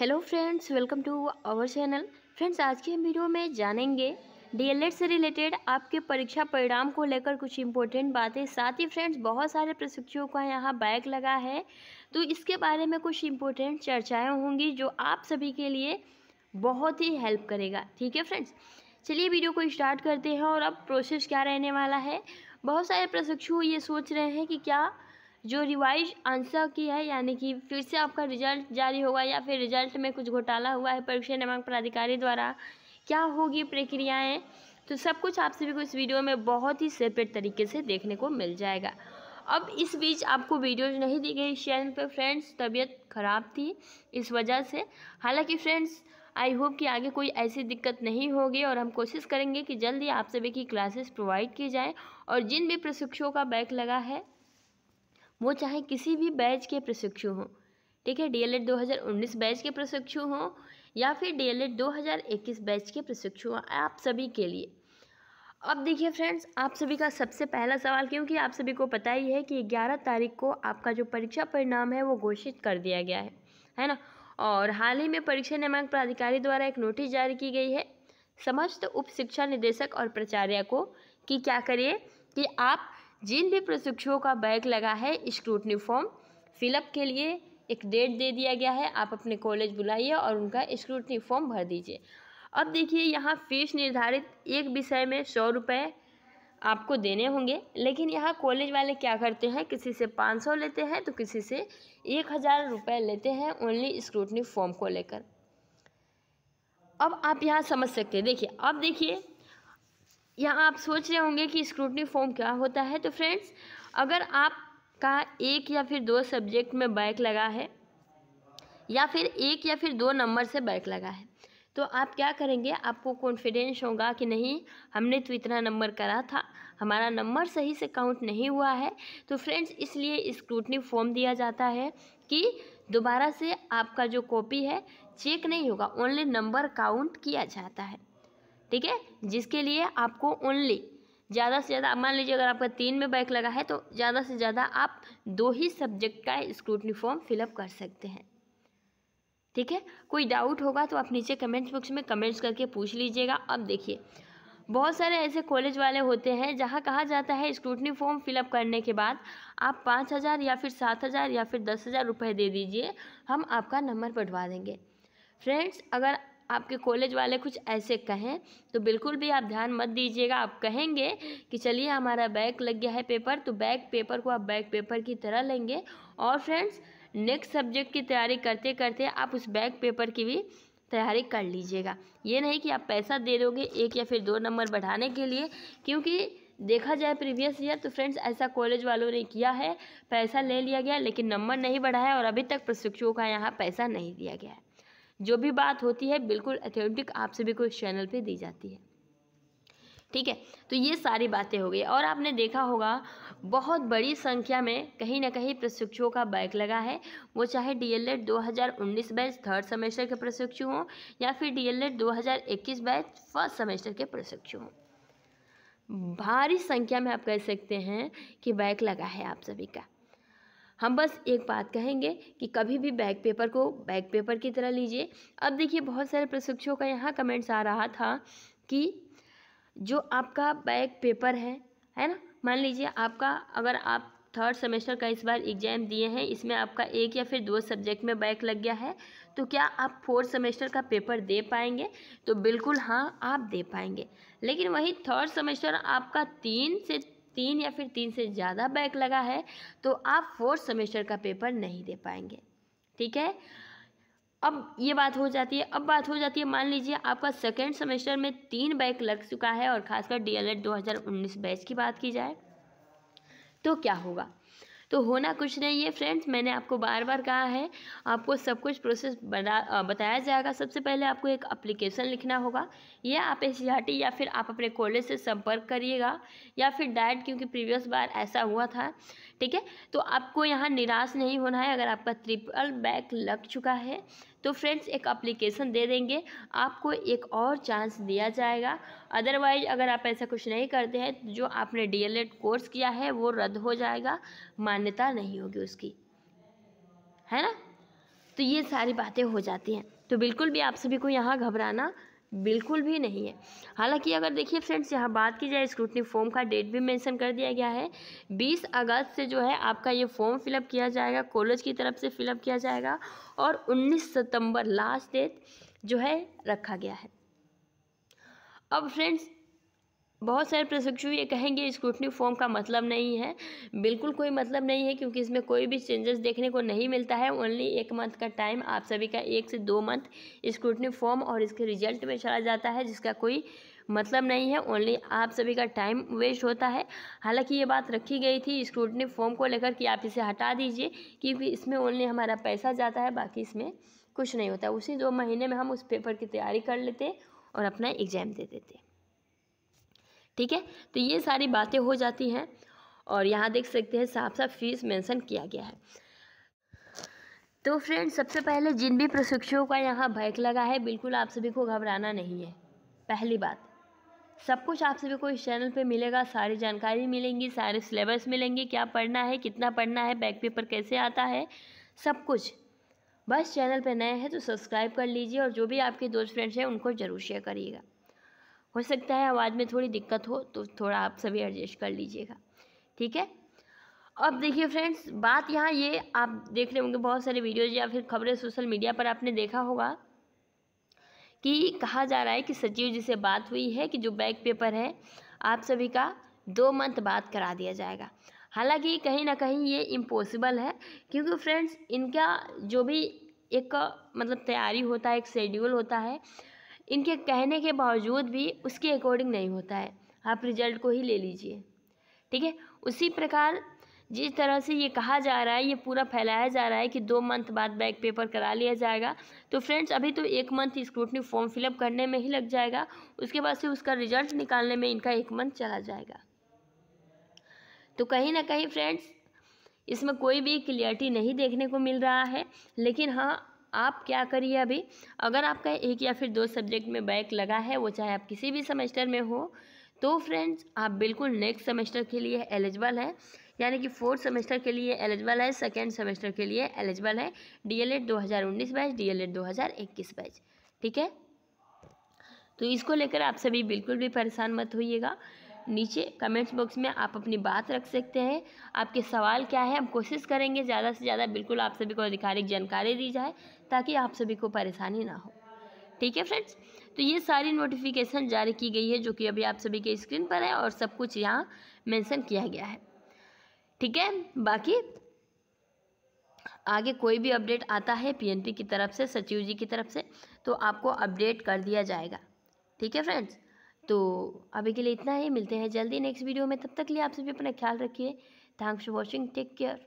hello friends welcome to our channel friends आज के हम वीडियो में जानेंगे डीएलएड से रिलेटेड आपके परीक्षा परिणाम को लेकर कुछ इंपॉर्टेंट बातें साथ ही फ्रेंड्स बहुत सारे प्रशिक्षुओं का यहाँ बैग लगा है तो इसके बारे में कुछ इंपॉर्टेंट चर्चाएं होंगी जो आप सभी के लिए बहुत ही हेल्प करेगा ठीक है फ्रेंड्स चलिए वीडियो को स्टार्ट करते हैं और अब प्रोसेस क्या रहने वाला है बहुत सारे प्रशिक्षु ये सोच रहे हैं कि क्या जो रिवाइज आंसर की है यानी कि फिर से आपका रिजल्ट जारी होगा या फिर रिजल्ट में कुछ घोटाला हुआ है परीक्षा नियामक प्राधिकारी द्वारा क्या होगी प्रक्रियाएँ तो सब कुछ आप सभी को इस वीडियो में बहुत ही सेपरेट तरीके से देखने को मिल जाएगा अब इस बीच आपको वीडियोज नहीं दी गई चैनल पर फ्रेंड्स तबीयत ख़राब थी इस वजह से हालांकि फ्रेंड्स आई होप कि आगे कोई ऐसी दिक्कत नहीं होगी और हम कोशिश करेंगे कि जल्दी आप सभी की क्लासेस प्रोवाइड की जाए और जिन भी प्रशिक्षकों का बैक लगा है वो चाहे किसी भी बैच के प्रशिक्षु हों ठीक है डीएलएड 2019 बैच के प्रशिक्षु हों या फिर डीएलएड 2021 बैच के प्रशिक्षु हों आप सभी के लिए अब देखिए फ्रेंड्स आप सभी का सबसे पहला सवाल क्योंकि आप सभी को पता ही है कि 11 तारीख को आपका जो परीक्षा परिणाम है वो घोषित कर दिया गया है है ना और हाल ही में परीक्षा नियामक प्राधिकारी द्वारा एक नोटिस जारी की गई है समस्त उप शिक्षा निदेशक और प्राचार्य को कि क्या करिए कि आप जिन भी प्रशिक्षुओं का बैग लगा है स्क्रूटनी फॉर्म फिलअप के लिए एक डेट दे दिया गया है आप अपने कॉलेज बुलाइए और उनका स्क्रूटनी फॉर्म भर दीजिए अब देखिए यहाँ फीस निर्धारित एक विषय में सौ रुपये आपको देने होंगे लेकिन यहाँ कॉलेज वाले क्या करते हैं किसी से पाँच सौ लेते हैं तो किसी से एक हज़ार रुपये लेते हैं ओनली स्क्रूटनी फॉर्म को लेकर अब आप यहाँ समझ सकते हैं देखिए अब देखिए यहाँ आप सोच रहे होंगे कि स्क्रूटनी फॉर्म क्या होता है तो फ्रेंड्स अगर आपका एक या फिर दो सब्जेक्ट में बैक लगा है या फिर एक या फिर दो नंबर से बैक लगा है तो आप क्या करेंगे आपको कॉन्फिडेंस होगा कि नहीं हमने तो इतना नंबर करा था हमारा नंबर सही से काउंट नहीं हुआ है तो फ्रेंड्स इसलिए स्क्रूटनी फॉर्म दिया जाता है कि दोबारा से आपका जो कॉपी है चेक नहीं होगा ओनली नंबर काउंट किया जाता है ठीक है जिसके लिए आपको ओनली ज़्यादा से ज़्यादा मान लीजिए अगर आपका तीन में बैक लगा है तो ज़्यादा से ज़्यादा आप दो ही सब्जेक्ट का स्क्रूटनी फॉर्म फिलअप कर सकते हैं ठीक है कोई डाउट होगा तो आप नीचे कमेंट्स बॉक्स में कमेंट्स करके पूछ लीजिएगा अब देखिए बहुत सारे ऐसे कॉलेज वाले होते हैं जहाँ कहा जाता है स्क्रूटनी फॉर्म फिलअप करने के बाद आप पाँच हज़ार या फिर सात हज़ार या फिर दस हज़ार रुपये दे दीजिए हम आपका नंबर बढ़वा देंगे फ्रेंड्स अगर आपके कॉलेज वाले कुछ ऐसे कहें तो बिल्कुल भी आप ध्यान मत दीजिएगा आप कहेंगे कि चलिए हमारा बैग लग गया है पेपर तो बैग पेपर को आप बैग पेपर की तरह लेंगे और फ्रेंड्स नेक्स्ट सब्जेक्ट की तैयारी करते करते आप उस बैग पेपर की भी तैयारी कर लीजिएगा ये नहीं कि आप पैसा दे दोगे एक या फिर दो नंबर बढ़ाने के लिए क्योंकि देखा जाए प्रीवियस ईयर तो फ्रेंड्स ऐसा कॉलेज वालों ने किया है पैसा ले लिया गया लेकिन नंबर नहीं बढ़ाया और अभी तक प्रशिक्षुओं का यहाँ पैसा नहीं दिया गया है जो भी बात होती है बिल्कुल अथेंटिक आप सभी को इस चैनल पे दी जाती है ठीक है तो ये सारी बातें हो गई और आपने देखा होगा बहुत बड़ी संख्या में कहीं ना कहीं प्रशिक्षुओं का बैक लगा है वो चाहे डीएलएड 2019 बैच थर्ड सेमेस्टर के प्रशिक्षु हों या फिर डीएलएड 2021 बैच फर्स्ट सेमेस्टर के प्रशिक्षु हों भारी संख्या में आप कह सकते हैं कि बैक लगा है आप सभी का हम बस एक बात कहेंगे कि कभी भी बैक पेपर को बैक पेपर की तरह लीजिए अब देखिए बहुत सारे प्रशिक्षकों का यहाँ कमेंट्स आ रहा था कि जो आपका बैक पेपर है है ना मान लीजिए आपका अगर आप थर्ड सेमेस्टर का इस बार एग्जाम दिए हैं इसमें आपका एक या फिर दो सब्जेक्ट में बैक लग गया है तो क्या आप फोर्थ सेमेस्टर का पेपर दे पाएंगे तो बिल्कुल हाँ आप दे पाएंगे लेकिन वही थर्ड सेमेस्टर आपका तीन से तीन या फिर तीन से ज़्यादा बैक लगा है तो आप फोर्थ सेमेस्टर का पेपर नहीं दे पाएंगे ठीक है अब ये बात हो जाती है अब बात हो जाती है मान लीजिए आपका सेकेंड सेमेस्टर में तीन बैक लग चुका है और खासकर डी एल बैच की बात की जाए तो क्या होगा तो होना कुछ नहीं है फ्रेंड्स मैंने आपको बार बार कहा है आपको सब कुछ प्रोसेस बना बताया जाएगा सबसे पहले आपको एक अप्लीकेशन लिखना होगा या आप एस e या फिर आप अपने कॉलेज से संपर्क करिएगा या फिर डायट क्योंकि प्रीवियस बार ऐसा हुआ था ठीक है तो आपको यहाँ निराश नहीं होना है अगर आपका ट्रिपल बैक लग चुका है तो फ्रेंड्स एक अप्लीकेशन दे देंगे आपको एक और चांस दिया जाएगा अदरवाइज अगर आप ऐसा कुछ नहीं करते हैं तो जो आपने डी कोर्स e किया है वो रद्द हो जाएगा मान्यता नहीं होगी उसकी है ना तो ये सारी बातें हो जाती हैं तो बिल्कुल भी आप सभी को यहाँ घबराना बिल्कुल भी नहीं है हालांकि अगर देखिए फ्रेंड्स यहाँ बात की जाए स्क्रूटनी फॉर्म का डेट भी मेंशन कर दिया गया है 20 अगस्त से जो है आपका ये फॉर्म फिलअप किया जाएगा कॉलेज की तरफ से फिलअप किया जाएगा और 19 सितंबर लास्ट डेट जो है रखा गया है अब फ्रेंड्स बहुत सारे प्रशिक्षु ये कहेंगे स्क्रूटनी फॉर्म का मतलब नहीं है बिल्कुल कोई मतलब नहीं है क्योंकि इसमें कोई भी चेंजेस देखने को नहीं मिलता है ओनली एक मंथ का टाइम आप सभी का एक से दो मंथ स्क्रूटनी फॉर्म और इसके रिजल्ट में चला जाता है जिसका कोई मतलब नहीं है ओनली आप सभी का टाइम वेस्ट होता है हालांकि ये बात रखी गई थी स्क्रूटनी फॉर्म को लेकर कि आप इसे हटा दीजिए क्योंकि इसमें ओनली हमारा पैसा जाता है बाकी इसमें कुछ नहीं होता उसी दो महीने में हम उस पेपर की तैयारी कर लेते और अपना एग्ज़ाम दे देते ठीक है तो ये सारी बातें हो जाती हैं और यहाँ देख सकते हैं साफ साफ फीस मेंशन किया गया है तो फ्रेंड सबसे पहले जिन भी प्रशिक्षुओं का यहाँ बैक लगा है बिल्कुल आप सभी को घबराना नहीं है पहली बात सब कुछ आप सभी को इस चैनल पे मिलेगा सारी जानकारी मिलेंगी सारे सिलेबस मिलेंगे क्या पढ़ना है कितना पढ़ना है बैक पेपर कैसे आता है सब कुछ बस चैनल पे नए हैं तो सब्सक्राइब कर लीजिए और जो भी आपके दोस्त फ्रेंड्स हैं उनको ज़रूर शेयर करिएगा हो सकता है आवाज़ में थोड़ी दिक्कत हो तो थोड़ा आप सभी एडजस्ट कर लीजिएगा ठीक है अब देखिए फ्रेंड्स बात यहाँ ये आप देख रहे होंगे बहुत सारे वीडियोज या फिर खबरें सोशल मीडिया पर आपने देखा होगा कि कहा जा रहा है कि सचिव जी से बात हुई है कि जो बैक पेपर है आप सभी का दो मंथ बाद करा दिया जाएगा हालांकि कहीं ना कहीं ये इम्पॉसिबल है क्योंकि फ्रेंड्स इनका जो भी एक मतलब तैयारी होता है एक शेड्यूल होता है इनके कहने के बावजूद भी उसके अकॉर्डिंग नहीं होता है आप रिजल्ट को ही ले लीजिए ठीक है उसी प्रकार जिस तरह से ये कहा जा रहा है ये पूरा फैलाया जा रहा है कि दो मंथ बाद बैक पेपर करा लिया जाएगा तो फ्रेंड्स अभी तो एक मंथ स्क्रूटनी फॉर्म फिलअप करने में ही लग जाएगा उसके बाद से उसका रिजल्ट निकालने में इनका एक मंथ चला जाएगा तो कहीं ना कहीं फ्रेंड्स इसमें कोई भी क्लियरिटी नहीं देखने को मिल रहा है लेकिन हाँ आप क्या करिए अभी अगर आपका एक या फिर दो सब्जेक्ट में बैक लगा है वो चाहे आप किसी भी सेमेस्टर में हो तो फ्रेंड्स आप बिल्कुल नेक्स्ट सेमेस्टर के लिए एलिजिबल है यानी कि फोर्थ सेमेस्टर के लिए एलिजिबल है सेकेंड सेमेस्टर के लिए एलिजिबल है डी एल एड दो हज़ार उन्नीस बैच डी एल दो हज़ार इक्कीस बैच ठीक है तो इसको लेकर आप सभी बिल्कुल भी परेशान मत होइएगा नीचे कमेंट्स बॉक्स में आप अपनी बात रख सकते हैं आपके सवाल क्या है हम कोशिश करेंगे ज़्यादा से ज़्यादा बिल्कुल आप सभी को आधिकारिक जानकारी दी जाए ताकि आप सभी को परेशानी ना हो ठीक है फ्रेंड्स तो ये सारी नोटिफिकेशन जारी की गई है जो कि अभी आप सभी के स्क्रीन पर है और सब कुछ यहाँ मेंशन किया गया है ठीक है बाकी आगे कोई भी अपडेट आता है पीएनपी की तरफ से सचिव जी की तरफ से तो आपको अपडेट कर दिया जाएगा ठीक है फ्रेंड्स तो अभी के लिए इतना ही मिलते हैं जल्दी नेक्स्ट वीडियो में तब तक लिए आप सभी अपना ख्याल रखिए thanks for watching take care